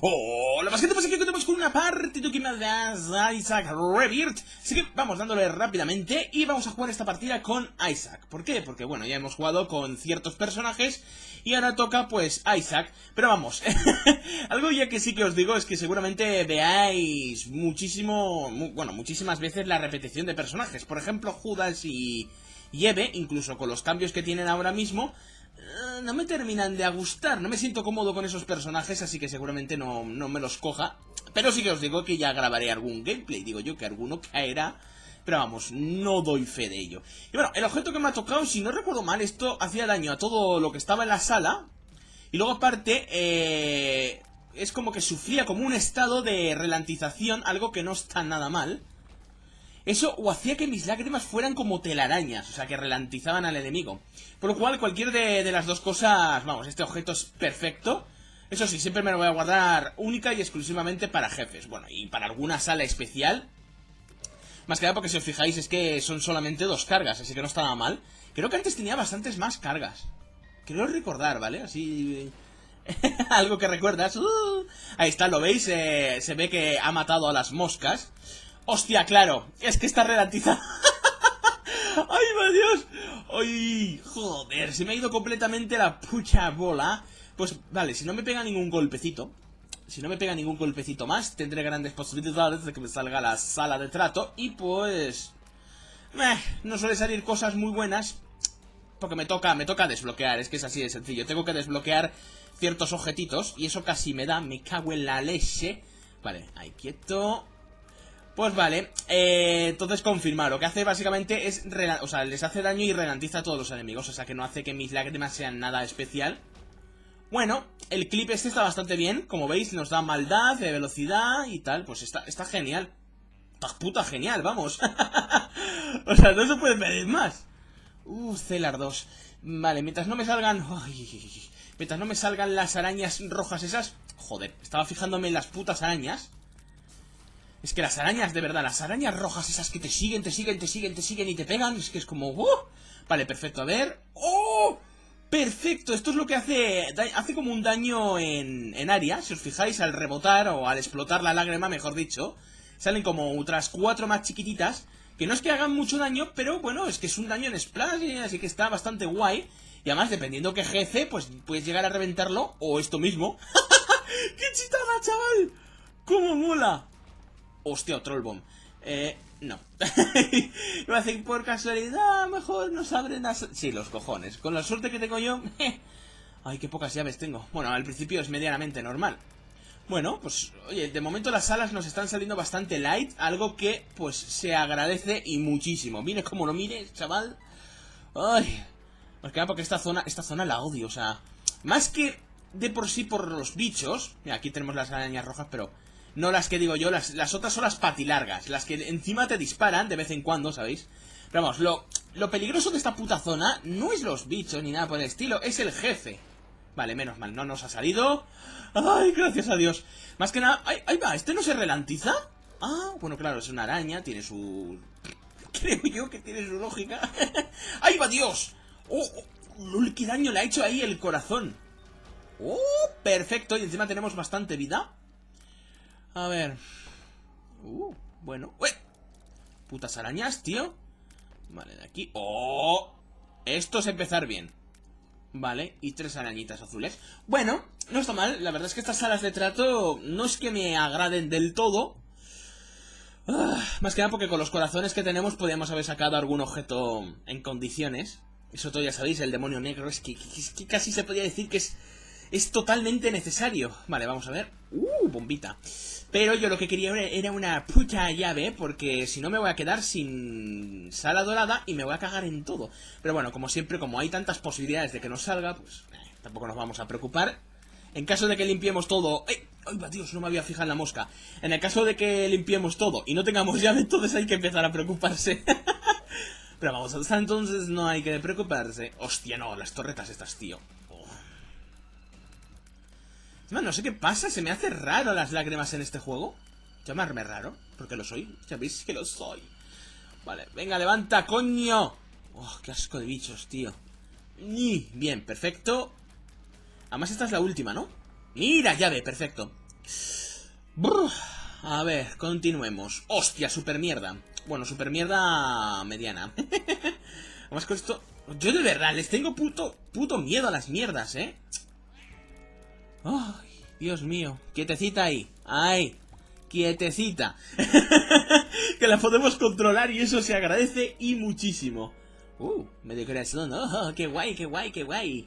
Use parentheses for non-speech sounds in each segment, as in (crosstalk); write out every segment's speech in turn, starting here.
Hola, más gente, pues aquí contamos con una partida que me das Isaac Rebirth. Así que vamos dándole rápidamente y vamos a jugar esta partida con Isaac. ¿Por qué? Porque bueno, ya hemos jugado con ciertos personajes y ahora toca pues Isaac. Pero vamos, (laughs) algo ya que sí que os digo es que seguramente veáis muchísimo, bueno, muchísimas veces la repetición de personajes. Por ejemplo, Judas y, y Eve, incluso con los cambios que tienen ahora mismo eh, no me terminan de gustar, no me siento cómodo con esos personajes, así que seguramente no, me los coja. Pero sí que os digo que ya grabaré algún gameplay, digo yo que alguno caerá, pero vamos, no doy fe de ello. Y bueno, el objeto que me ha tocado, si no recuerdo mal, esto hacía daño a todo lo que estaba en la sala. Y luego aparte, eh, es como que sufría como un estado de relantización, algo que no está nada mal. Eso o hacía que mis lágrimas fueran como telarañas, o sea, que relantizaban al enemigo. Por lo cual, cualquier de, las dos cosas, vamos, este objeto es perfecto. Eso sí, siempre me lo voy a guardar única y exclusivamente para jefes. Bueno, y para alguna sala especial. Más que nada porque si os fijáis es que son solamente dos cargas, así que no estaba mal. Creo que antes tenía bastantes más cargas. Creo recordar, ¿vale? Así... (laughs) Algo que recuerdas. Uh, ahí está, lo veis, eh, se ve que ha matado a las moscas. Hostia, claro, es que está relatizada! ¡Ja, (laughs) ¡Ay, madre Dios! ¡Ay! Joder, se me ha ido completamente la pucha bola. Pues vale, si no me pega ningún golpecito, si no me pega ningún golpecito más, tendré grandes posibilidades de que me salga la sala de trato. Y pues... Meh, no suele salir cosas muy buenas. Porque me toca, me toca desbloquear, es que es así de sencillo. Tengo que desbloquear ciertos objetitos y eso casi me da, me cago en la leche. Vale, ahí quieto. Pues vale, eh, entonces confirmar, lo que hace básicamente es, o sea, les hace daño y ralentiza a todos los enemigos, o sea que no hace que mis lágrimas sean nada especial. Bueno, el clip este está bastante bien, como veis, nos da maldad, de velocidad y tal, pues está, está genial. Está puta genial, vamos. (laughs) o sea, no se puede pedir más. Uh, Celar 2. Vale, mientras no me salgan... mientras no me salgan las arañas rojas esas... Joder, estaba fijándome en las putas arañas. Es que las arañas, de verdad, las arañas rojas esas que te siguen, te siguen, te siguen, te siguen y te pegan, es que es como... Uh". Vale, perfecto, a ver... ¡Oh! Perfecto, esto es lo que hace... Hace como un daño en, en área, si os fijáis, al rebotar o al explotar la lágrima, mejor dicho. Salen como otras cuatro más chiquititas, que no es que hagan mucho daño, pero bueno, es que es un daño en splash, así que está bastante guay. Y además, dependiendo qué jefe, pues puedes llegar a reventarlo, o esto mismo. (laughs) ¡Qué chistada, chaval! ¡Cómo mola! hostia, Trollbomb. Eh, no. Lo (laughs) hacen por casualidad, mejor nos abren las... Sí, los cojones. Con la suerte que tengo yo... (laughs) Ay, qué pocas llaves tengo. Bueno, al principio es medianamente normal. Bueno, pues, oye, de momento las salas nos están saliendo bastante light, algo que, pues, se agradece y muchísimo. Mire cómo lo mire, chaval. Ay, porque esta zona, esta zona la odio, o sea... Más que de por sí por los bichos... Mira, aquí tenemos las arañas rojas, pero... No las que digo yo, las, las otras son las patilargas, las que encima te disparan de vez en cuando, ¿sabéis? Pero vamos, lo, peligroso de esta puta zona no es los bichos ni nada por el estilo, es el jefe. Vale, menos mal, no nos ha salido. ¡Ay, gracias a Dios! Más que nada... ahí va! ¿Este no se relantiza? Ah, bueno, claro, es una araña, tiene su... (laughs) Creo yo que tiene su lógica. (laughs) ¡Ahí va, Dios! ¡Oh! oh qué daño le ha hecho ahí el corazón! ¡Oh! Perfecto, y encima tenemos bastante vida. A ver. Uh, bueno. ¡Uy! Putas arañas, tío. Vale, de aquí. ¡Oh! Esto es empezar bien. Vale, y tres arañitas azules. Bueno, no está mal. La verdad es que estas salas de trato no es que me agraden del todo. Ah, más que nada porque con los corazones que tenemos podríamos haber sacado algún objeto en condiciones. Eso todo ya sabéis, el demonio negro es que, que casi se podía decir que es es totalmente necesario. Vale, vamos a ver. ¡Uh, bombita! Pero yo lo que quería era una puta llave, porque si no me voy a quedar sin sala dorada y me voy a cagar en todo. Pero bueno, como siempre, como hay tantas posibilidades de que nos salga, pues eh, tampoco nos vamos a preocupar. En caso de que limpiemos todo... ¡eh! ¡Ay! ¡Ay, Dios! No me había fijado en la mosca. En el caso de que limpiemos todo y no tengamos (laughs) llave, entonces hay que empezar a preocuparse. (laughs) Pero vamos, hasta entonces no hay que preocuparse. Hostia, no, las torretas estas, tío no sé qué pasa, se me hace raro las lágrimas en este juego. Llamarme raro, porque lo soy. sabéis que lo soy. Vale, venga, levanta, coño. Oh, qué asco de bichos, tío. Ni, bien, perfecto. Además esta es la última, ¿no? Mira, llave, perfecto. A ver, continuemos. Hostia, super mierda. Bueno, super mierda mediana. (laughs) Además con esto... Yo de verdad les tengo puto miedo a las mierdas, ¿eh? ¡Ay, Dios mío! ¡Quietecita ahí! ¡Ay! ¡Quietecita! (laughs) que la podemos controlar y eso se agradece y muchísimo. ¡Uh! medio creación. ¡Oh, qué guay, qué guay, qué guay!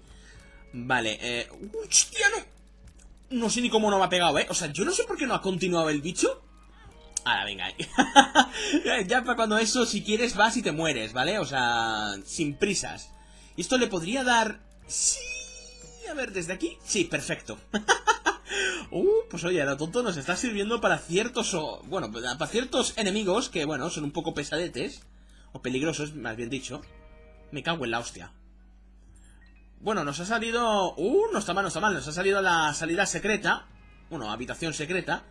Vale, eh... ¡Hostia, no! No sé ni cómo no me ha pegado, ¿eh? O sea, yo no sé por qué no ha continuado el bicho. Ahora, venga. (laughs) ya para cuando eso, si quieres, vas y te mueres, ¿vale? O sea, sin prisas. esto le podría dar... ¡Sí! a ver, ¿desde aquí? Sí, perfecto. (laughs) Uh, pues oye, la tonto nos está sirviendo para ciertos, o, bueno, para ciertos enemigos que, bueno, son un poco pesadetes, o peligrosos, más bien dicho. Me cago en la hostia. Bueno, nos ha salido... Uh, no está mal, no está mal, nos ha salido la salida secreta, bueno, habitación secreta,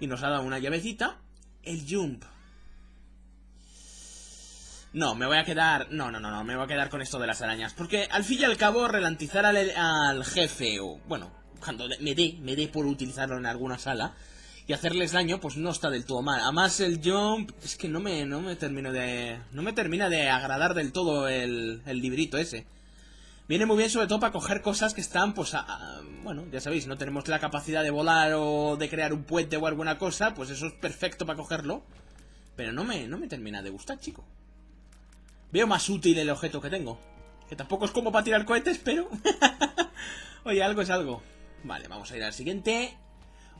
y nos ha dado una llavecita, el jump no, me voy a quedar... No, no, no, no, me voy a quedar con esto de las arañas. Porque al fin y al cabo Relantizar al, jefe o... Bueno, cuando me dé, me dé por utilizarlo en alguna sala y hacerles daño, pues no está del todo mal. Además el jump... Es que no me, no me termino de... No me termina de agradar del todo el, librito ese. Viene muy bien sobre todo para coger cosas que están, pues, bueno, ya sabéis, no tenemos la capacidad de volar o de crear un puente o alguna cosa, pues eso es perfecto para cogerlo. Pero no me, no me termina de gustar, chico. Veo más útil el objeto que tengo. Que tampoco es como para tirar cohetes, pero... (laughs) Oye, algo es algo. Vale, vamos a ir al siguiente.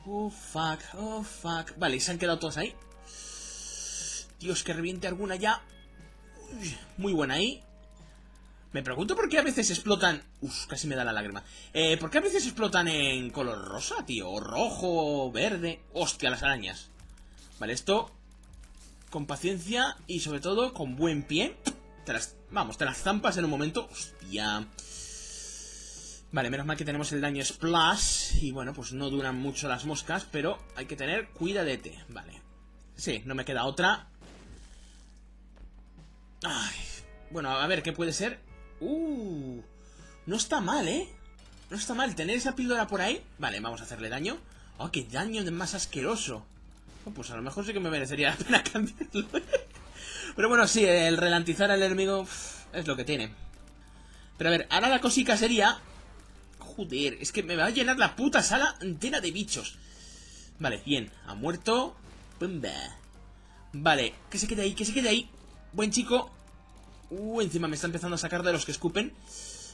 Oh, fuck, oh, fuck. Vale, y se han quedado todos ahí. Dios, que reviente alguna ya. muy buena ahí. Me pregunto por qué a veces explotan... Uf, casi me da la lágrima. Eh, ¿Por qué a veces explotan en color rosa, tío? O rojo, verde... Hostia, las arañas. Vale, esto... Con paciencia y sobre todo con buen pie vamos, te las zampas en un momento. Hostia. Vale, menos mal que tenemos el daño splash. Y bueno, pues no duran mucho las moscas, pero hay que tener cuidadete. Vale. Sí, no me queda otra. Ay. Bueno, a ver, ¿qué puede ser? Uh. No está mal, ¿eh? No está mal tener esa píldora por ahí. Vale, vamos a hacerle daño. Oh, qué daño más asqueroso. Oh, pues a lo mejor sí que me merecería la pena (laughs) cambiarlo. Pero bueno, sí, el ralentizar al enemigo es lo que tiene. Pero a ver, ahora la cosica sería... Joder, es que me va a llenar la puta sala entera de bichos. Vale, bien, ha muerto. Vale, que se quede ahí, que se quede ahí. Buen chico. Uh, encima me está empezando a sacar de los que escupen.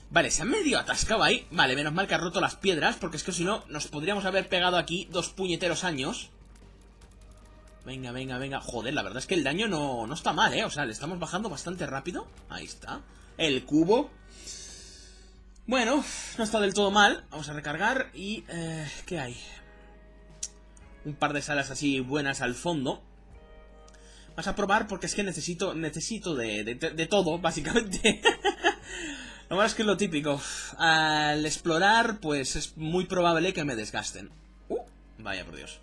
Vale, se ha medio atascado ahí. Vale, menos mal que ha roto las piedras, porque es que si no, nos podríamos haber pegado aquí dos puñeteros años. Venga, venga, venga. Joder, la verdad es que el daño no, está mal, ¿eh? O sea, le estamos bajando bastante rápido. Ahí está. El cubo. Bueno, no está del todo mal. Vamos a recargar y... Eh, ¿Qué hay? Un par de salas así buenas al fondo. Vas a probar porque es que necesito necesito de, todo, (laughs) básicamente. lo más es que es lo típico. Al explorar, pues es muy probable que me desgasten. Uh, vaya por Dios.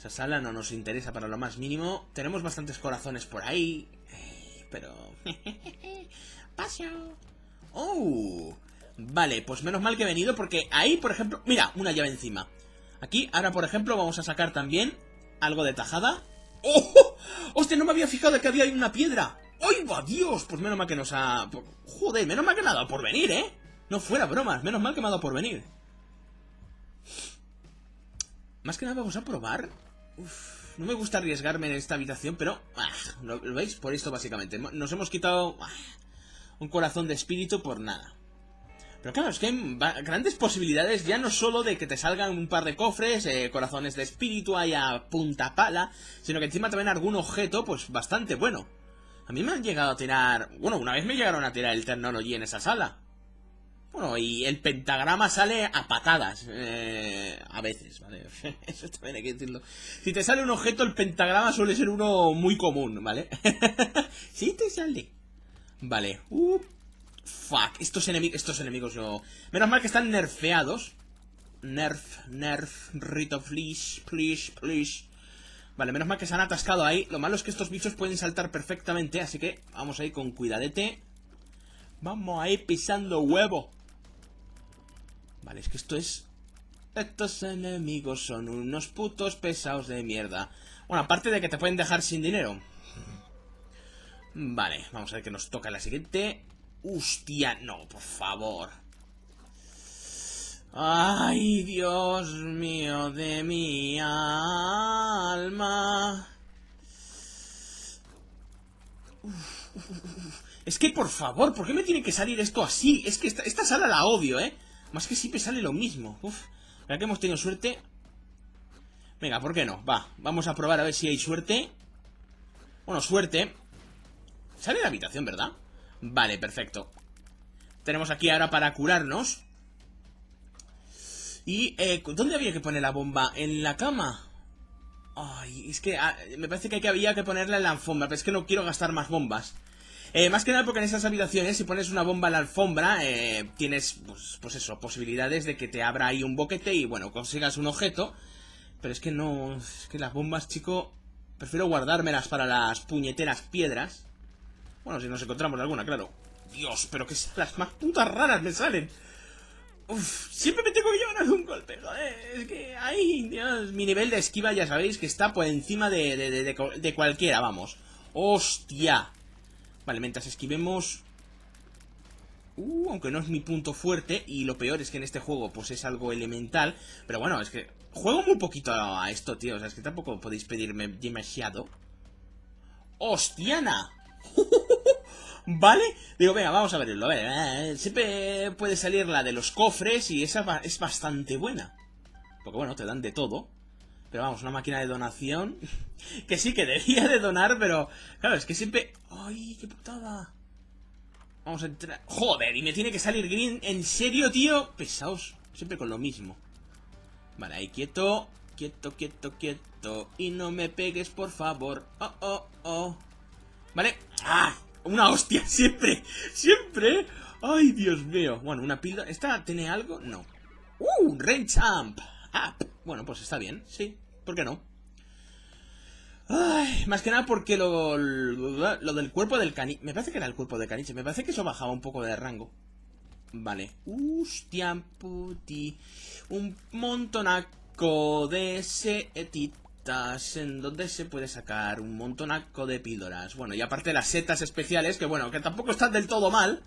Esa Sala no nos interesa para lo más mínimo. Tenemos bastantes corazones por ahí. Eh, pero... (laughs) Paso. ¡Oh! Vale, pues menos mal que he venido porque ahí, por ejemplo... Mira, una llave encima. Aquí, ahora, por ejemplo, vamos a sacar también algo de tajada. ¡Oh! ¡Hostia, no me había fijado que había ahí una piedra! ¡Ay, va Dios! Pues menos mal que nos ha... Pues, joder, menos mal que me ha dado por venir, ¿eh? No fuera bromas, menos mal que me ha dado por venir. Más que nada vamos a probar no me gusta arriesgarme en esta habitación, pero... Ah, ¿lo, veis? Por esto, básicamente. Nos hemos quitado ah, un corazón de espíritu por nada. Pero claro, es que hay grandes posibilidades ya no solo de que te salgan un par de cofres, eh, corazones de espíritu ahí a punta pala, sino que encima también algún objeto, pues bastante bueno. A mí me han llegado a tirar... Bueno, una vez me llegaron a tirar el Technology en esa sala. Bueno, y el pentagrama sale a patadas, eh, a veces, ¿vale? (laughs) Eso también hay que decirlo. Si te sale un objeto, el pentagrama suele ser uno muy común, ¿vale? (laughs) Si te sale. Vale. Uh, fuck. Estos, enemigos estos enemigos yo... Menos mal que están nerfeados. Nerf, nerf, Rito, please, please, please. Vale, menos mal que se han atascado ahí. Lo malo es que estos bichos pueden saltar perfectamente, así que vamos ahí con cuidadete. Vamos ahí pisando huevo. Vale, es que esto es... Estos enemigos son unos putos pesados de mierda. Bueno, aparte de que te pueden dejar sin dinero. Vale, vamos a ver qué nos toca la siguiente. Hostia, no, por favor. Ay, Dios mío de mi alma. Es que, por favor, ¿por qué me tiene que salir esto así? Es que esta sala la odio, ¿eh? Más que siempre sale lo mismo. Uf, ya que hemos tenido suerte. Venga, ¿por qué no? Va, vamos a probar a ver si hay suerte. Bueno, suerte. Sale la habitación, ¿verdad? Vale, perfecto. Tenemos aquí ahora para curarnos. ¿Y eh, dónde había que poner la bomba? ¿En la cama? Ay, es que ah, me parece que había que ponerla en la alfombra, pero es que no quiero gastar más bombas. Eh, más que nada porque en esas habitaciones, si pones una bomba en la alfombra, eh, tienes, pues, pues, eso, posibilidades de que te abra ahí un boquete y, bueno, consigas un objeto. Pero es que no... Es que las bombas, chico... Prefiero guardármelas para las puñeteras piedras. Bueno, si nos encontramos alguna, claro. Dios, pero que las más putas raras me salen. Uf, siempre me tengo que llevar un golpe, Es que, ay, Dios. Mi nivel de esquiva ya sabéis que está por encima de, de, de cualquiera, vamos. ¡Hostia! elementas esquivemos... Uh, aunque no es mi punto fuerte, y lo peor es que en este juego pues es algo elemental, pero bueno, es que juego muy poquito a esto, tío, o sea, es que tampoco podéis pedirme demasiado. ¡Hostiana! (laughs) ¿Vale? Digo, venga, vamos a verlo. A ver, eh, eh, siempre puede salir la de los cofres y esa es bastante buena. Porque bueno, te dan de todo. Pero vamos, una máquina de donación. (laughs) Que sí, que debía de donar, pero... Claro, es que siempre... ¡Ay, qué putada! Vamos a entrar... ¡Joder! Y me tiene que salir green. ¿En serio, tío? Pesaos. Siempre con lo mismo. Vale, ahí quieto. Quieto, quieto, quieto. Y no me pegues, por favor. Oh, oh, oh. Vale. ¡Ah! Una hostia, (laughs) siempre. Siempre. ¡Ay, Dios mío! Bueno, una pila... ¿Esta tiene algo? No. ¡Uh! ¡Rain Champ! ¡Ah! Bueno, pues está bien, sí. ¿Por qué no? más que nada porque lo, del cuerpo del caniche... Me parece que era el cuerpo del caniche. Me parece que eso bajaba un poco de rango. Vale. Hostia, puti. Un montonaco de setitas. En donde se puede sacar un montonaco de píldoras. Bueno, y aparte las setas especiales, que bueno, que tampoco están del todo mal.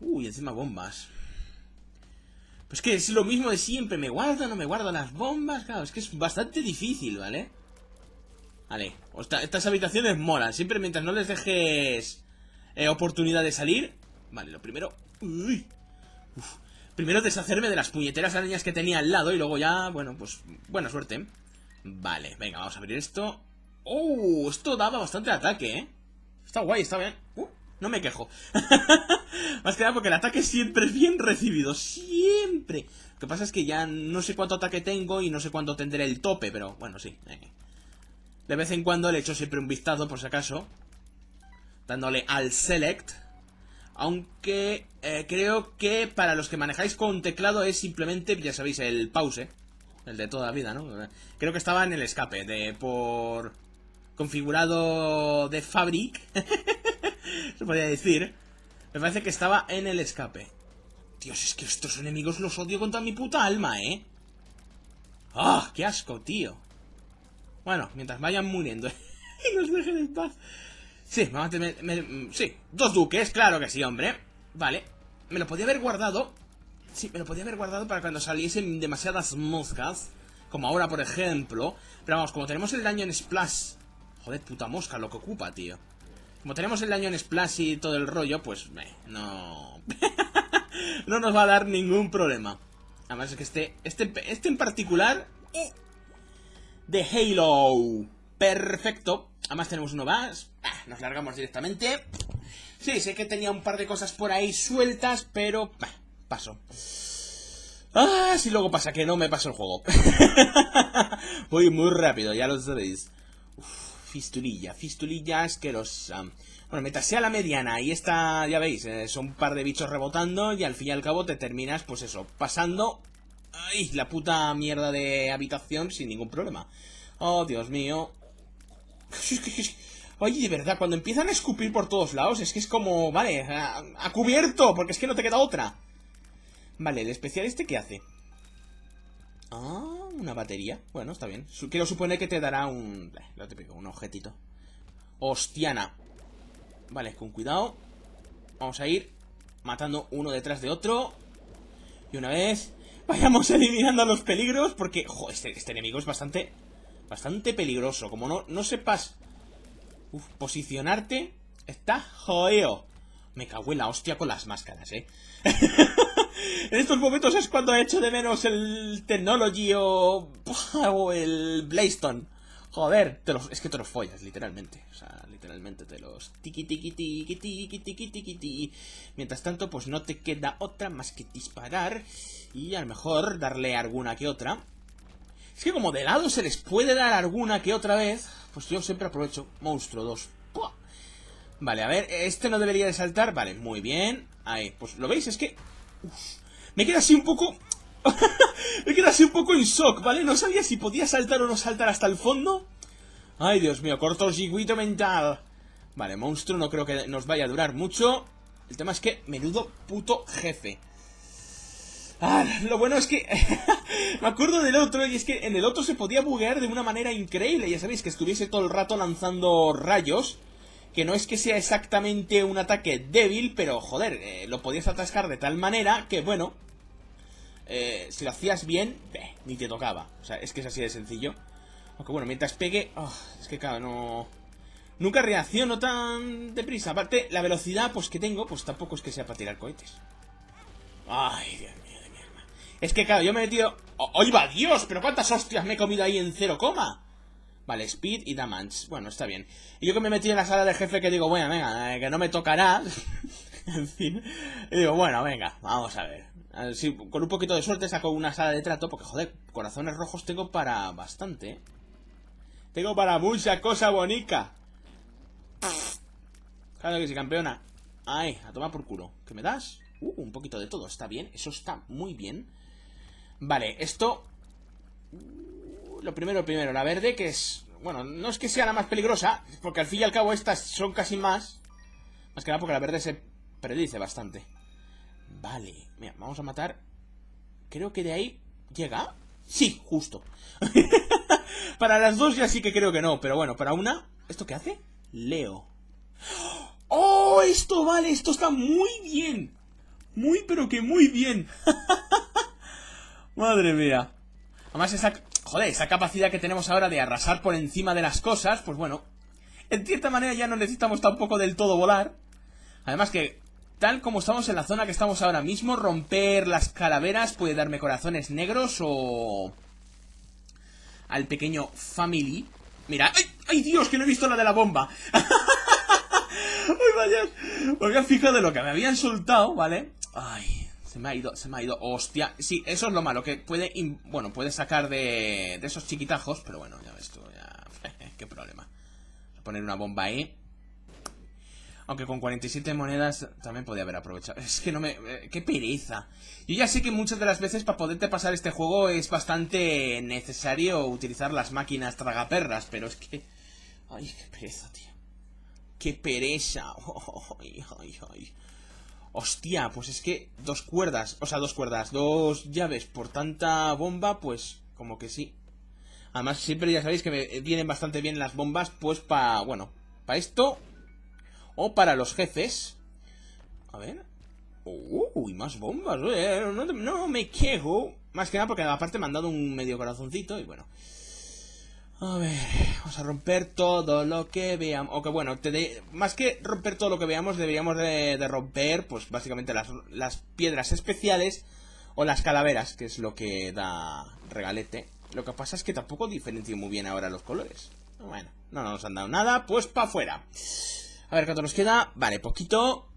Uy, encima bombas. Pues que es lo mismo de siempre, me guardo, no me guardo las bombas, claro, es que es bastante difícil, ¿vale? Vale, estas habitaciones molan, siempre mientras no les dejes eh, oportunidad de salir. Vale, lo primero... primero deshacerme de las puñeteras arañas que tenía al lado y luego ya, bueno, pues buena suerte. Vale, venga, vamos a abrir esto. ¡Oh! Esto daba bastante ataque, ¿eh? Está guay, está bien. Uh, no me quejo. (laughs) (laughs) Más que nada porque el ataque siempre es bien recibido. Siempre. Lo que pasa es que ya no sé cuánto ataque tengo y no sé cuánto tendré el tope, pero bueno, sí. Eh. De vez en cuando le echo siempre un vistazo, por si acaso. Dándole al select. Aunque eh, creo que para los que manejáis con teclado es simplemente, ya sabéis, el pause. El de toda la vida, ¿no? Creo que estaba en el escape de por... Configurado de Fabric. (laughs) se podría decir. Me parece que estaba en el escape. Dios, es que estos enemigos los odio con toda mi puta alma, ¿eh? ¡Ah! ¡Qué asco, tío! Bueno, mientras vayan muriendo (laughs) y los dejen en paz. Sí, vamos a tener... sí, dos duques, claro que sí, hombre. Vale. Me lo podía haber guardado. Sí, me lo podía haber guardado para cuando saliesen demasiadas moscas. Como ahora, por ejemplo. Pero vamos, como tenemos el daño en Splash... Joder, puta mosca, lo que ocupa, tío. Como tenemos el daño en Splash y todo el rollo, pues no... (laughs) no nos va a dar ningún problema. Además es que este, este, este en particular... Eh, de Halo. Perfecto. Además tenemos uno más. Ah, nos largamos directamente. Sí, sé que tenía un par de cosas por ahí sueltas, pero... paso. Ah, si luego pasa que no me paso el juego. (laughs) Voy muy rápido, ya lo sabéis. Uf es que los Bueno, mientras sea la mediana y está ya veis, eh, son un par de bichos rebotando y al fin y al cabo te terminas, pues eso, pasando... ¡Ay! La puta mierda de habitación sin ningún problema. Oh, Dios mío. Oye, de verdad, cuando empiezan a escupir por todos lados, es que es como, vale, Ha cubierto, porque es que no te queda otra. Vale, el especial este, ¿qué hace? Ah, una batería. Bueno, está bien. Quiero suponer que te dará un... Eh, lo típico, un objetito. Hostiana. Vale, con cuidado. Vamos a ir matando uno detrás de otro. Y una vez vayamos (laughs) eliminando los peligros, porque... Este, este, enemigo es bastante... Bastante peligroso. Como no, no sepas... posicionarte... Está jodido. Me cago la hostia con las máscaras, ¿eh? (laughs) en estos momentos es cuando he hecho de menos el Technology o, (laughs) o el Blaystone. Joder, te los, es que te los follas, literalmente. O sea, literalmente te los tiki tiki tiki tiki tiki tiki tiki. Mientras tanto, pues no te queda otra más que disparar y a lo mejor darle alguna que otra. Es que como de lado se les puede dar alguna que otra vez, pues yo siempre aprovecho Monstruo 2 Vale, a ver, este no debería de saltar. Vale, muy bien. Ahí, pues lo veis, es que... me queda así un poco... (laughs) me queda así un poco en shock, ¿vale? No sabía si podía saltar o no saltar hasta el fondo. Ay, Dios mío, corto chiquito mental. Vale, monstruo no creo que nos vaya a durar mucho. El tema es que, menudo puto jefe. Ah, lo bueno es que (laughs) me acuerdo del otro y es que en el otro se podía buguear de una manera increíble. Ya sabéis que estuviese todo el rato lanzando rayos que no es que sea exactamente un ataque débil, pero joder, eh, lo podías atascar de tal manera que, bueno, eh, si lo hacías bien, eh, ni te tocaba. O sea, es que es así de sencillo. Aunque bueno, mientras pegue, oh, es que claro, no... Nunca reacciono tan deprisa. Aparte, la velocidad pues que tengo, pues tampoco es que sea para tirar cohetes. Ay, Dios mío de mi Es que claro, yo me he metido... va, Dios! ¿Pero cuántas hostias me he comido ahí en cero coma? Vale, Speed y Damage. Bueno, está bien. Y yo que me metí en la sala de jefe que digo, bueno, venga, eh, que no me tocará. (laughs) en fin. Y digo, bueno, venga, vamos a ver. con un poquito de suerte saco una sala de trato, porque joder, corazones rojos tengo para bastante. ¿eh? Tengo para mucha cosa bonita. Claro que sí, campeona. Ay, a tomar por culo. ¿Qué me das? Uh, un poquito de todo. Está bien, eso está muy bien. Vale, esto lo primero primero, la verde que es... Bueno, no es que sea la más peligrosa, porque al fin y al cabo estas son casi más. Más que nada porque la verde se predice bastante. Vale, mira, vamos a matar... Creo que de ahí llega... Sí, justo. (laughs) para las dos ya sí que creo que no, pero bueno, para una... ¿Esto qué hace? Leo. ¡Oh, esto vale! Esto está muy bien. Muy, pero que muy bien. (laughs) Madre mía. Además, esa joder, esa capacidad que tenemos ahora de arrasar por encima de las cosas, pues bueno, en cierta manera ya no necesitamos tampoco del todo volar. Además que, tal como estamos en la zona que estamos ahora mismo, romper las calaveras puede darme corazones negros o... Al pequeño Family. Mira, ¡ay, Dios, que no he visto la de la bomba! (laughs) ¡Ay, vaya! fijado de lo que me habían soltado, ¿vale? ¡Ay! Se me ha ido, se me ha ido. ¡Hostia! Sí, eso es lo malo, que puede... Bueno, puede sacar de, de esos chiquitajos, pero bueno, ya ves tú, ya... (laughs) ¡Qué problema! Voy a poner una bomba ahí. Aunque con 47 monedas también podía haber aprovechado. (laughs) Es que no me... Eh, ¡Qué pereza! Yo ya sé que muchas de las veces para poderte pasar este juego es bastante necesario utilizar las máquinas tragaperras, pero es que... ¡Ay, qué pereza, tío! ¡Qué pereza! (laughs) ¡Ay, ay, ay! hostia, pues es que dos cuerdas, o sea, dos cuerdas, dos llaves por tanta bomba, pues como que sí. Además, siempre ya sabéis que me vienen bastante bien las bombas, pues para, bueno, para esto o para los jefes. A ver. Uy, más bombas, eh, no, no me quejo. Más que nada porque aparte me han dado un medio corazoncito y bueno. A ver, vamos a romper todo lo que veamos. O que bueno, más que romper todo lo que veamos, deberíamos de, romper, pues básicamente las, piedras especiales o las calaveras, que es lo que da regalete. Lo que pasa es que tampoco diferencio muy bien ahora los colores. Bueno, no nos han dado nada, pues para afuera. A ver, ¿cuánto nos queda? Vale, poquito.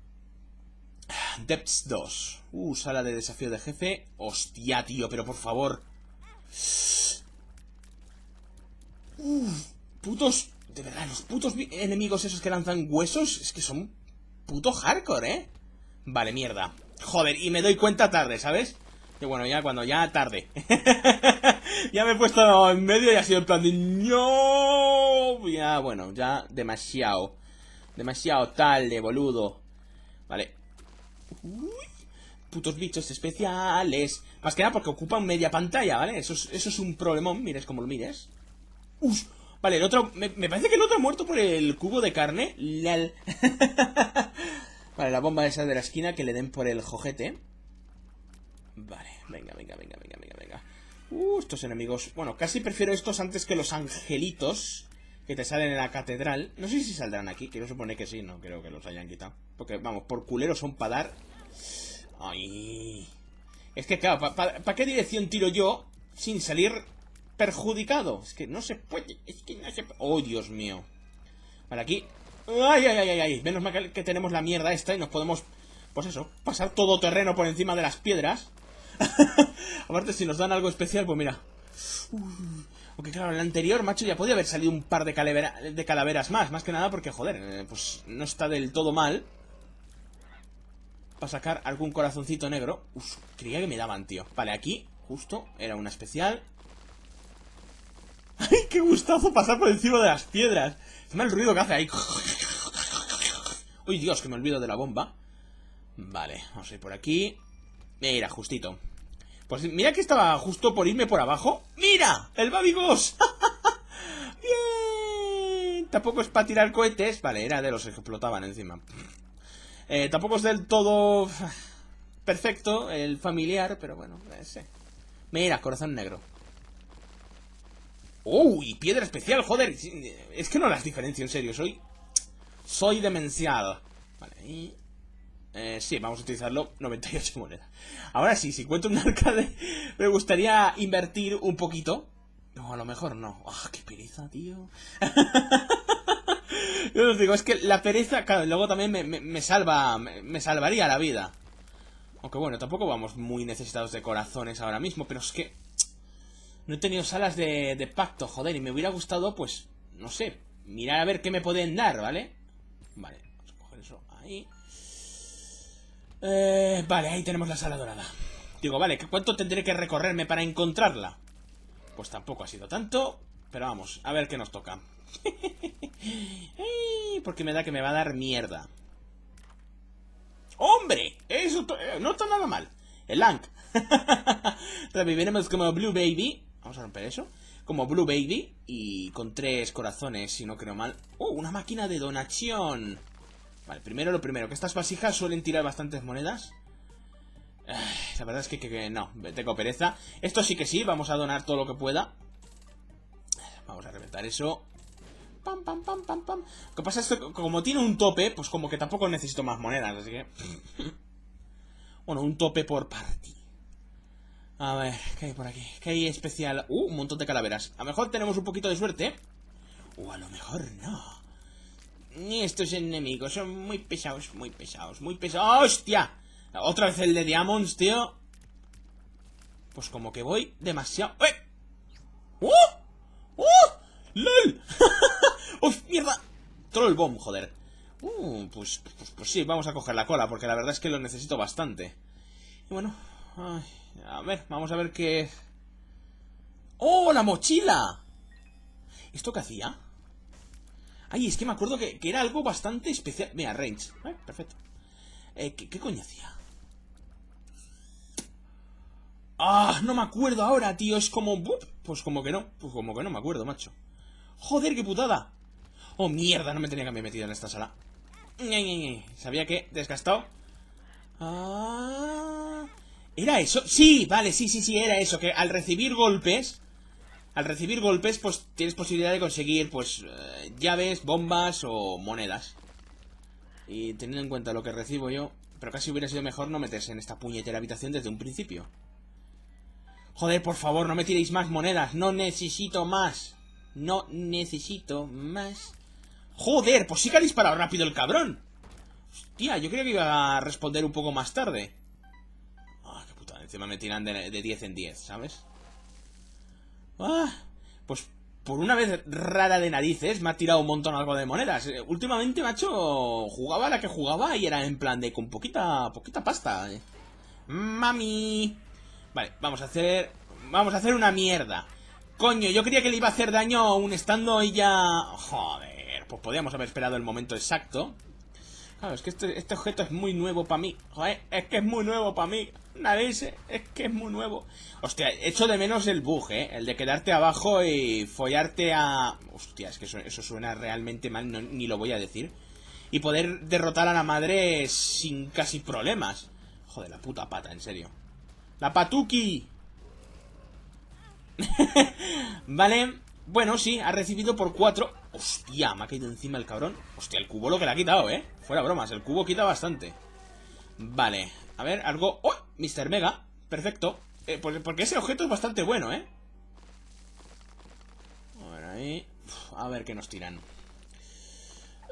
Depths 2. Uh, sala de desafío de jefe. Hostia, tío, pero por favor putos... De verdad, los putos enemigos esos que lanzan huesos es que son puto hardcore, ¿eh? Vale, mierda. Joder, y me doy cuenta tarde, ¿sabes? Que bueno, ya cuando ya tarde. (laughs) ya me he puesto en medio y ha sido el plan de... ¡No! Ya, bueno, ya demasiado. Demasiado de boludo. Vale. putos bichos especiales. Más que nada porque ocupan media pantalla, ¿vale? Eso eso es un problemón, mires como lo mires. Vale, el otro... Me, parece que el otro ha muerto por el cubo de carne. Lal. (laughs) vale, la bomba esa de la esquina que le den por el jojete. Vale, venga, venga, venga, venga, venga, venga. Uh, estos enemigos... Bueno, casi prefiero estos antes que los angelitos que te salen en la catedral. No sé si saldrán aquí, Quiero suponer que sí, no creo que los hayan quitado. Porque, vamos, por culeros son para dar... Ay... Es que, claro, ¿para qué dirección tiro yo sin salir perjudicado. Es que no se puede. Es que no se puede. Oh, Dios mío. Vale, aquí. ¡Ay, ay, ay, ay! Menos mal que tenemos la mierda esta y nos podemos. Pues eso, pasar todo terreno por encima de las piedras. (laughs) Aparte, si nos dan algo especial, pues mira. Aunque claro, en el anterior, macho, ya podía haber salido un par de, de calaveras más. Más que nada porque, joder, eh, pues no está del todo mal. Para sacar algún corazoncito negro. Uf, creía que me daban, tío. Vale, aquí, justo, era una especial. ¡Ay, qué gustazo pasar por encima de las piedras! mal el ruido que hace ahí. ¡Uy, Dios, que me olvido de la bomba! Vale, vamos a ir por aquí. Mira, justito. Pues mira que estaba justo por irme por abajo. ¡Mira! ¡El Boss! (laughs) ¡Bien! Tampoco es para tirar cohetes. Vale, era de los que explotaban encima. Eh, tampoco es del todo perfecto el familiar, pero bueno, ese. Mira, corazón negro. ¡Uy! piedra especial, joder. Es que no las diferencio, en serio. Soy... Soy demenciado. Vale, ahí... Eh, sí, vamos a utilizarlo 98 monedas. Ahora sí, si cuento un arcade, me gustaría invertir un poquito. No, a lo mejor no. ¡Ah, qué pereza, tío! (laughs) Yo os digo, es que la pereza, claro, luego también me, salva, me, salvaría la vida. Aunque bueno, tampoco vamos muy necesitados de corazones ahora mismo, pero es que no he tenido salas de, pacto, joder, y me hubiera gustado, pues, no sé, mirar a ver qué me pueden dar, ¿vale? Vale, vamos a coger eso ahí. Eh, vale, ahí tenemos la sala dorada. Digo, vale, ¿cuánto tendré que recorrerme para encontrarla? Pues tampoco ha sido tanto, pero vamos, a ver qué nos toca. (laughs) Porque me da que me va a dar mierda. ¡Hombre! Eso eh, no está nada mal. El Ankh. (laughs) Reviviremos como Blue Baby. Vamos a romper eso. Como Blue Baby. Y con tres corazones, si no creo mal. ¡Oh, una máquina de donación! Vale, primero lo primero. Que estas vasijas suelen tirar bastantes monedas. La verdad es que, no, tengo pereza. Esto sí que sí, vamos a donar todo lo que pueda. Vamos a reventar eso. Pam, pam, pam, pam, pam. Lo que pasa es que como tiene un tope, pues como que tampoco necesito más monedas, así que... (laughs) bueno, un tope por partida. A ver, ¿qué hay por aquí? ¿Qué hay especial? Uh, un montón de calaveras. A lo mejor tenemos un poquito de suerte. O uh, a lo mejor no. Ni estos enemigos son muy pesados, muy pesados, muy pesados. ¡Hostia! Otra vez el de Diamonds, tío. Pues como que voy demasiado... ¡Eh! ¡Uh! ¡Uh! ¡Lol! (laughs) ¡Uf, mierda! Troll Bomb, joder. Uh, pues, pues, pues sí, vamos a coger la cola, porque la verdad es que lo necesito bastante. Y bueno... Ay. A ver, vamos a ver qué... ¡Oh, la mochila! ¿Esto qué hacía? Ay, es que me acuerdo que, era algo bastante especial. Mira, range. ¿eh? perfecto. Eh, ¿qué, ¿Qué coño hacía? ¡Ah! No me acuerdo ahora, tío. Es como... Pues como que no. Pues como que no me acuerdo, macho. ¡Joder, qué putada! ¡Oh, mierda! No me tenía que haber metido en esta sala. Sabía que... Desgastado. ¡Ah! ¿Era eso? Sí, vale, sí, sí, sí, era eso. Que al recibir golpes... Al recibir golpes, pues tienes posibilidad de conseguir, pues, eh, llaves, bombas o monedas. Y teniendo en cuenta lo que recibo yo, pero casi hubiera sido mejor no meterse en esta puñetera habitación desde un principio. Joder, por favor, no me tiréis más monedas. No necesito más. No necesito más. Joder, pues sí que ha disparado rápido el cabrón. Hostia, yo creo que iba a responder un poco más tarde me tiran de, 10 en 10, ¿sabes? Ah, pues por una vez rara de narices me ha tirado un montón algo de monedas. Eh, últimamente, macho, jugaba la que jugaba y era en plan de con poquita, poquita pasta. Eh. ¡Mami! Vale, vamos a hacer... Vamos a hacer una mierda. Coño, yo creía que le iba a hacer daño un estando y ya... Joder, pues podíamos haber esperado el momento exacto. Claro, es que este, este, objeto es muy nuevo para mí. Joder, es que es muy nuevo para mí. Nadie dice, es que es muy nuevo. Hostia, echo de menos el bug, ¿eh? El de quedarte abajo y follarte a... Hostia, es que eso, suena realmente mal, ni lo voy a decir. Y poder derrotar a la madre sin casi problemas. Joder, la puta pata, en serio. ¡La patuki! (laughs) vale, bueno, sí, ha recibido por cuatro... Hostia, me ha caído encima el cabrón. Hostia, el cubo lo que le ha quitado, ¿eh? Fuera bromas, el cubo quita bastante. Vale, a ver, algo... ¡Oh! Mr. Mega, perfecto. Eh, porque, ese objeto es bastante bueno, ¿eh? A ver, ahí... a ver qué nos tiran.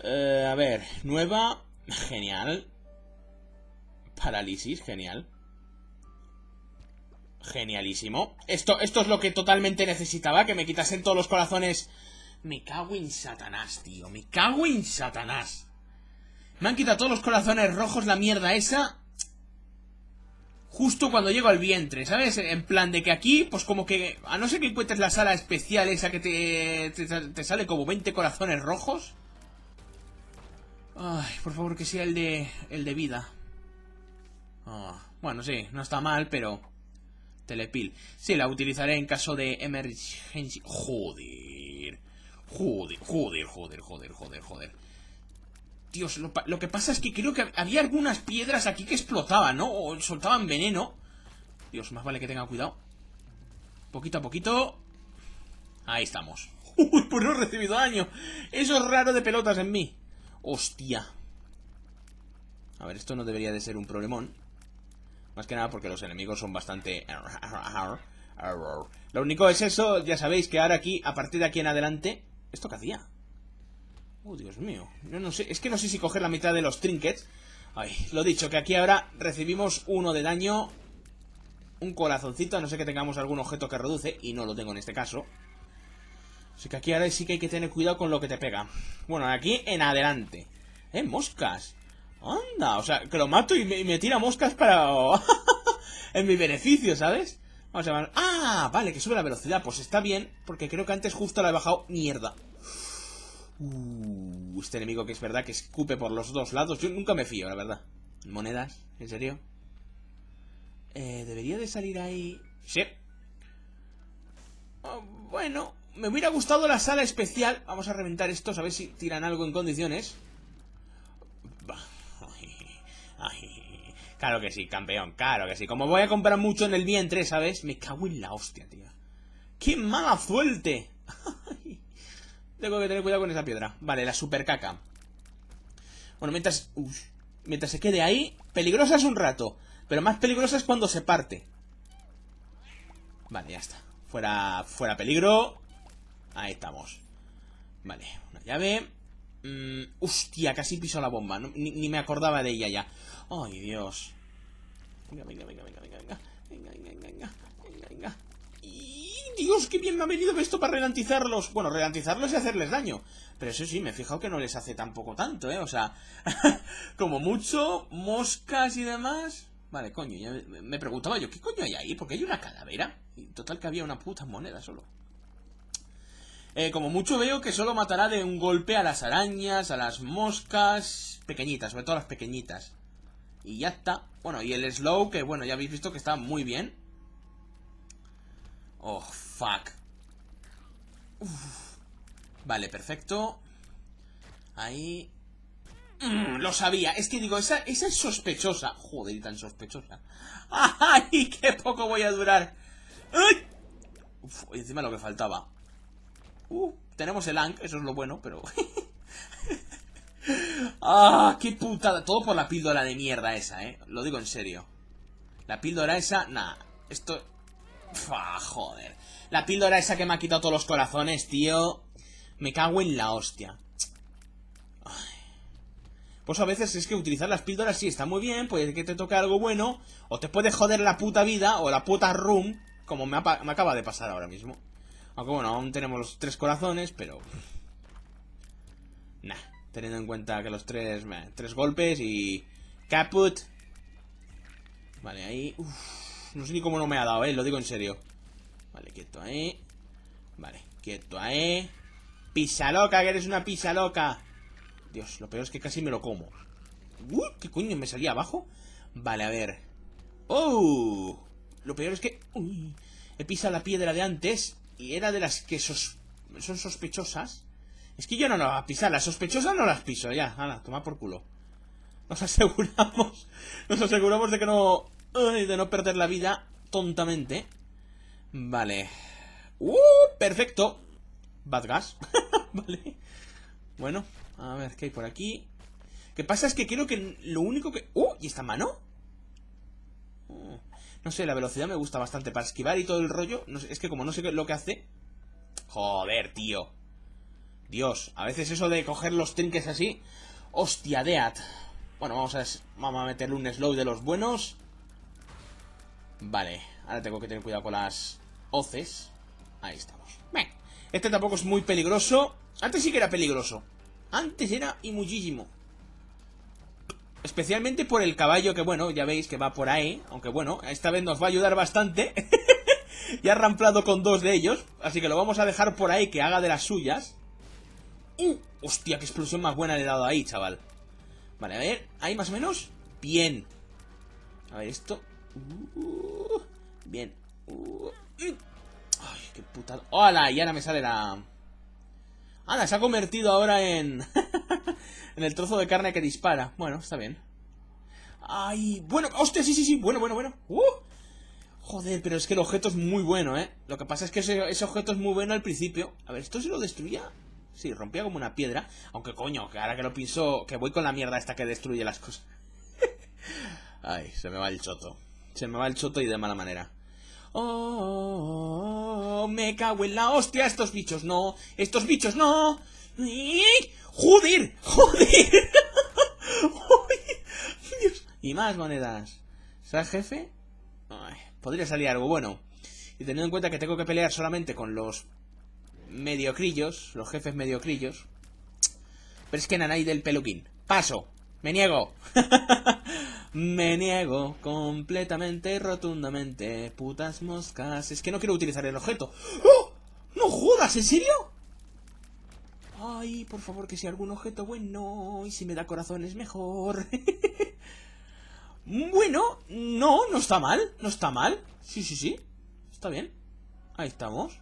Eh, a ver, nueva... Genial. Parálisis, genial. Genialísimo. Esto, esto es lo que totalmente necesitaba, que me quitasen todos los corazones me cago en Satanás, tío. Me cago en Satanás. Me han quitado todos los corazones rojos la mierda esa. Justo cuando llego al vientre, ¿sabes? En plan de que aquí, pues como que... A no ser que encuentres la sala especial esa que te, te, sale como 20 corazones rojos. Ay, por favor que sea el de... El de vida. Ah, bueno, sí, no está mal, pero... Telepil. Sí, la utilizaré en caso de emergencia... Joder. Joder, joder, joder, joder, joder, joder. Dios, lo, que pasa es que creo que había algunas piedras aquí que explotaban, ¿no? O soltaban veneno. Dios, más vale que tenga cuidado. Poquito a poquito. Ahí estamos. (laughs) Uy, pues no he recibido daño. Eso es raro de pelotas en mí. Hostia. A ver, esto no debería de ser un problemón. Más que nada porque los enemigos son bastante... (laughs) Lo único es eso, ya sabéis que ahora aquí, a partir de aquí en adelante, ¿Esto qué hacía? Oh, Dios mío. Yo no sé. Es que no sé si coger la mitad de los trinkets. Ay, lo dicho, que aquí ahora recibimos uno de daño. Un corazoncito, no sé que tengamos algún objeto que reduce. Y no lo tengo en este caso. Así que aquí ahora sí que hay que tener cuidado con lo que te pega. Bueno, aquí en adelante. ¡Eh, moscas! ¡Anda! O sea, que lo mato y me, tira moscas para... (laughs) en mi beneficio, ¿sabes? Vamos a ver... ¡Ah! Ah, vale, que sube la velocidad. Pues está bien, porque creo que antes justo la he bajado mierda. Uh, este enemigo que es verdad que escupe por los dos lados. Yo nunca me fío, la verdad. Monedas, ¿en serio? Eh, debería de salir ahí... Sí. Ah, bueno, me hubiera gustado la sala especial. Vamos a reventar esto a ver si tiran algo en condiciones. Claro que sí, campeón, claro que sí. Como voy a comprar mucho en el vientre, ¿sabes? Me cago en la hostia, tío. ¡Qué mala suerte! (laughs) Tengo que tener cuidado con esa piedra. Vale, la super caca. Bueno, mientras... mientras se quede ahí, peligrosa es un rato. Pero más peligrosa es cuando se parte. Vale, ya está. Fuera, fuera peligro. Ahí estamos. Vale, una llave. Mm, hostia, casi piso la bomba. ni, ni me acordaba de ella ya. ¡Ay, Dios! Venga, venga, venga, venga, venga, venga. Venga, venga, venga, venga, venga. ¡Y Dios, qué bien me ha venido esto para ralentizarlos! Bueno, ralentizarlos y hacerles daño. Pero eso sí, me he fijado que no les hace tampoco tanto, ¿eh? O sea, (laughs) como mucho, moscas y demás... Vale, coño, me preguntaba yo, ¿qué coño hay ahí? Porque hay una calavera. Y total que había una puta moneda solo. Eh, como mucho veo que solo matará de un golpe a las arañas, a las moscas... Pequeñitas, sobre todo las pequeñitas. Y ya está. Bueno, y el slow, que bueno, ya habéis visto que está muy bien. Oh, fuck. Vale, perfecto. Ahí. Mm, lo sabía. Es que digo, esa, es sospechosa. Joder, y tan sospechosa. (laughs) ¡Ay, qué poco voy a durar! encima lo que faltaba. Uh, tenemos el Ank, eso es lo bueno, pero... (laughs) ¡Ah! ¡Qué putada! Todo por la píldora de mierda esa, ¿eh? Lo digo en serio. La píldora esa... Nah. Esto... ¡Fa, joder. La píldora esa que me ha quitado todos los corazones, tío. Me cago en la hostia. Pues a veces es que utilizar las píldoras sí está muy bien, puede que te toque algo bueno, o te puede joder la puta vida, o la puta room, como me, me acaba de pasar ahora mismo. Aunque bueno, aún tenemos los tres corazones, pero... Teniendo en cuenta que los tres... tres golpes y... Caput. Vale, ahí... Uf, no sé ni cómo no me ha dado, eh. Lo digo en serio. Vale, quieto ahí. Vale, quieto ahí. Pisa loca, que eres una pisa loca. Dios, lo peor es que casi me lo como. Uh, ¿Qué coño? ¿Me salía abajo? Vale, a ver. ¡Oh! Lo peor es que... Uy, he pisado la piedra de antes y era de las que sos... son sospechosas. Es que yo no, a pisar, las sospechosas no las piso, ya, ala, toma por culo. Nos aseguramos, (laughs) nos aseguramos de que no, de no perder la vida tontamente. Vale. ¡Uh! Perfecto. Bad gas. (laughs) vale. Bueno, a ver, ¿qué hay por aquí? ¿Qué pasa? Es que quiero que lo único que... ¡Uh! ¿Y esta mano? Mm. no sé, la velocidad me gusta bastante para esquivar y todo el rollo. es que como no sé lo que hace... Joder, tío. Dios, a veces eso de coger los trinques así... ¡Hostia, Deat! Bueno, vamos a, vamos meterle un slow de los buenos. Vale, ahora tengo que tener cuidado con las hoces. Ahí estamos. Este tampoco es muy peligroso. Antes sí que era peligroso. Antes era y muchísimo. Especialmente por el caballo que, bueno, ya veis que va por ahí. Aunque bueno, esta vez nos va a ayudar bastante. (laughs) ya ha ramplado con dos de ellos. Así que lo vamos a dejar por ahí que haga de las suyas. ¡Uh! ¡Hostia, qué explosión más buena le he dado ahí, chaval! Vale, a ver, ahí más o menos. Bien. A ver, esto. Uh, bien. Uh, mm. ay, qué putada. ¡Hola! Y ahora me sale la. ¡Hala! Se ha convertido ahora en. (laughs) en el trozo de carne que dispara. Bueno, está bien. ¡Ay! Bueno, hostia, sí, sí, sí. Bueno, bueno, bueno. ¡Uh! Joder, pero es que el objeto es muy bueno, ¿eh? Lo que pasa es que ese objeto es muy bueno al principio. A ver, ¿esto se lo destruía? Sí, rompía como una piedra. Aunque coño, que ahora que lo pienso, que voy con la mierda esta que destruye las cosas. (laughs) Ay, se me va el choto. Se me va el choto y de mala manera. Oh, me cago en la hostia, estos bichos no, estos bichos no. ¡Joder! ¡Joder! (laughs) Y más monedas. ¿Sabes, jefe? podría salir algo bueno. Y teniendo en cuenta que tengo que pelear solamente con los mediocrillos, los jefes mediocrillos. Pero es que Nanai del peluquín. Paso. Me niego. (laughs) me niego completamente, rotundamente. Putas moscas. Es que no quiero utilizar el objeto. ¡Oh! ¡No jodas! ¿En serio? Ay, por favor, que si algún objeto bueno. Y si me da corazones, mejor. (laughs) bueno, no, no está mal. No está mal. Sí, sí, sí. Está bien. Ahí estamos.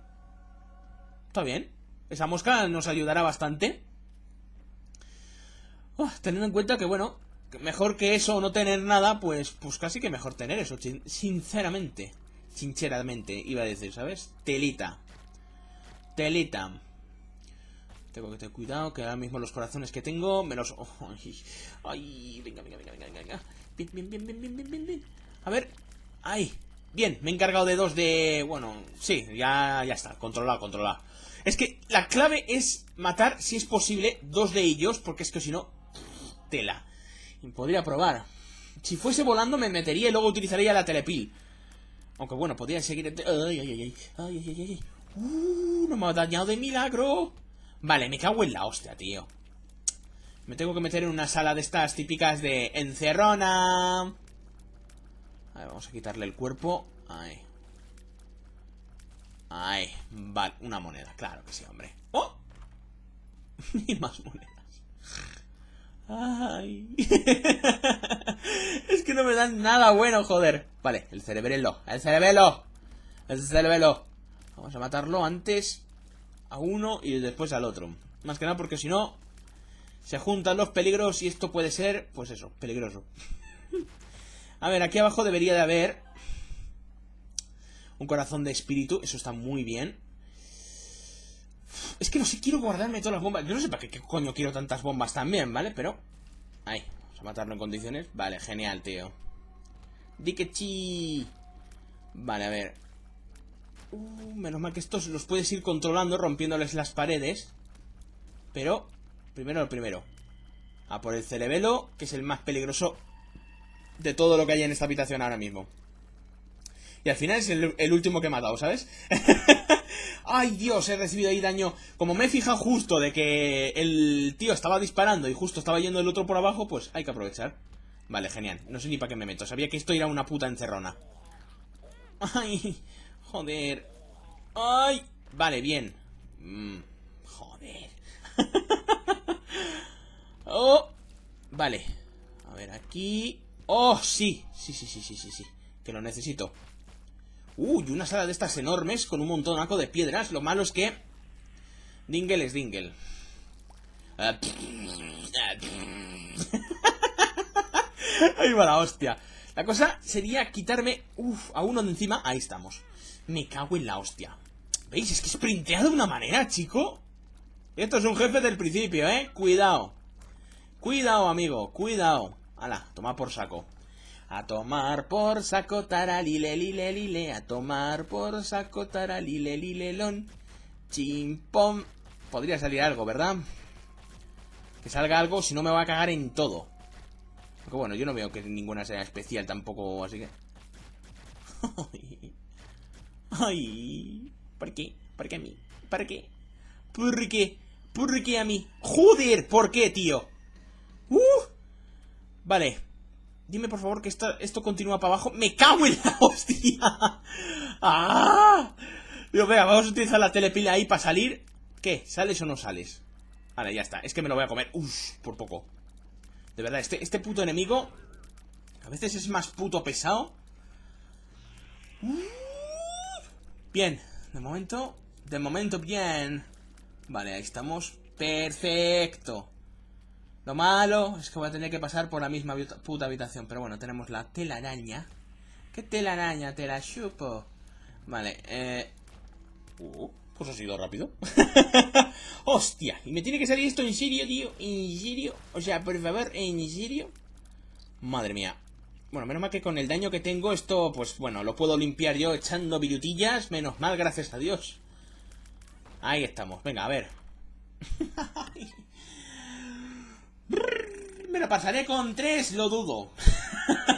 Está bien. Esa mosca nos ayudará bastante. Ah, teniendo en cuenta que, bueno, mejor que eso no tener nada, pues, pues casi que mejor tener eso, sinceramente. Sinceramente, iba a decir, ¿sabes? Telita. Telita. Tengo que tener cuidado, que ahora mismo los corazones que tengo me los... Oh, ay, venga, venga, venga, venga, venga. Bien, bien, bien, bien, bien, bien, bien. A ver. Ay, bien, me he encargado de dos de... Bueno, sí, ya, ya está, controlado, controlado. Es que la clave es matar, si es posible, dos de ellos, porque es que si no, tela. Y podría probar. Si fuese volando me metería y luego utilizaría la telepil. Aunque bueno, podría seguir... Ay, ay, ay, ay, ay, ay, Uh, no me ha dañado de milagro. Vale, me cago en la hostia, tío. Me tengo que meter en una sala de estas típicas de encerrona. A ver, vamos a quitarle el cuerpo. Ahí. Ay, vale, una moneda, claro que sí, hombre. ¡Oh! Ni (laughs) más monedas. Ay. (laughs) es que no me dan nada bueno, joder. Vale, el cerebelo, el cerebelo. El cerebelo. Vamos a matarlo antes a uno y después al otro. Más que nada porque si no, se juntan los peligros y esto puede ser, pues eso, peligroso. (laughs) a ver, aquí abajo debería de haber un corazón de espíritu, eso está muy bien. Es que no sé, quiero guardarme todas las bombas. Yo no sé para qué, coño quiero tantas bombas también, ¿vale? Pero... Ahí, vamos a matarlo en condiciones. Vale, genial, tío. Dikechi. Vale, a ver. Uh, menos mal que estos los puedes ir controlando, rompiéndoles las paredes. Pero, primero el primero. A por el cerebelo, que es el más peligroso de todo lo que hay en esta habitación ahora mismo al final es el, último que he matado, ¿sabes? (laughs) ¡Ay, Dios! He recibido ahí daño. Como me he fijado justo de que el tío estaba disparando y justo estaba yendo el otro por abajo, pues hay que aprovechar. Vale, genial. No sé ni para qué me meto. Sabía que esto era una puta encerrona. ¡Ay! Joder. ¡Ay! Vale, bien. Mm, joder. (laughs) oh, vale. A ver, aquí... ¡Oh, sí! Sí, sí, sí, sí, sí, sí. Que lo necesito. Uy, una sala de estas enormes con un montón de piedras. Lo malo es que... Dingle es Dingle. Ah, (laughs) Ahí va la hostia. La cosa sería quitarme... Uf, a uno de encima. Ahí estamos. Me cago en la hostia. ¿Veis? Es que es de una manera, chico. Esto es un jefe del principio, ¿eh? Cuidado. Cuidado, amigo. Cuidado. Hala, toma por saco. A tomar por saco taralile lile lile, a tomar por saco taralile lon Chimpom. Podría salir algo, ¿verdad? Que salga algo, si no me va a cagar en todo. Aunque bueno, yo no veo que ninguna sea especial tampoco, así que... (laughs) Ay, ¿por qué? ¿Por qué a mí? ¿Por qué? ¿Por qué? ¿Por qué a mí? ¡Joder! ¿Por qué, tío? ¡Uh! Vale. Dime por favor que esto continúa para abajo. ¡Me cago en la (laughs) hostia! ¡Ah! venga, vamos a utilizar la telepila ahí para salir. ¿Qué? ¿Sales o no sales? Vale, ya está. Es que me lo voy a comer. Uf, por poco. De verdad, este, este puto enemigo... A veces es más puto pesado. Bien. De momento... De momento, bien. Vale, ahí estamos. Perfecto. Lo malo es que voy a tener que pasar por la misma puta habitación. Pero bueno, tenemos la telaraña. ¿Qué telaraña? Te la chupo. Vale, eh... Uh, pues ha sido rápido. (laughs) ¡Hostia! ¿Y me tiene que salir esto en serio, tío? ¿En serio? O sea, por favor, ¿en serio? Madre mía. Bueno, menos mal que con el daño que tengo esto, pues bueno, lo puedo limpiar yo echando virutillas, Menos mal, gracias a Dios. Ahí estamos. Venga, a ver. (laughs) Me lo pasaré con tres, lo dudo. (laughs)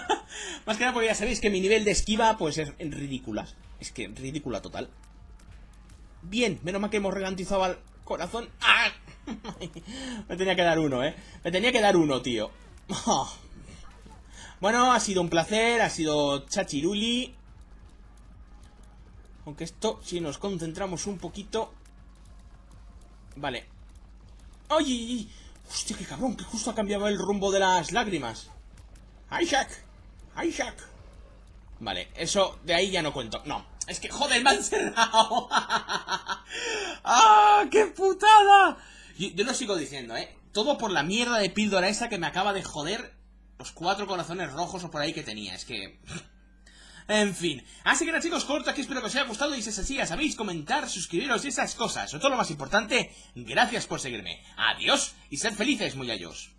Más que nada porque ya sabéis que mi nivel de esquiva pues es ridícula. Es que ridícula total. Bien, menos mal que hemos ralentizado al corazón. ¡Ah! (laughs) Me tenía que dar uno, ¿eh? Me tenía que dar uno, tío. Oh. Bueno, ha sido un placer, ha sido chachiruli. Aunque esto, si nos concentramos un poquito... Vale. ¡Oye! Hostia, qué cabrón, que justo ha cambiado el rumbo de las lágrimas. ¡Isaac! ¡Isaac! Vale, eso de ahí ya no cuento. No, es que joder, me han cerrado. (laughs) ¡Ah, qué putada! yo, lo sigo diciendo, ¿eh? Todo por la mierda de píldora esa que me acaba de joder los cuatro corazones rojos o por ahí que tenía. Es que... En fin. Así que nada, chicos, corto aquí. Espero que os haya gustado. Y si es así, ya sabéis, comentar, suscribiros y esas cosas. O todo lo más importante, gracias por seguirme. Adiós y ser felices, muy muyallos.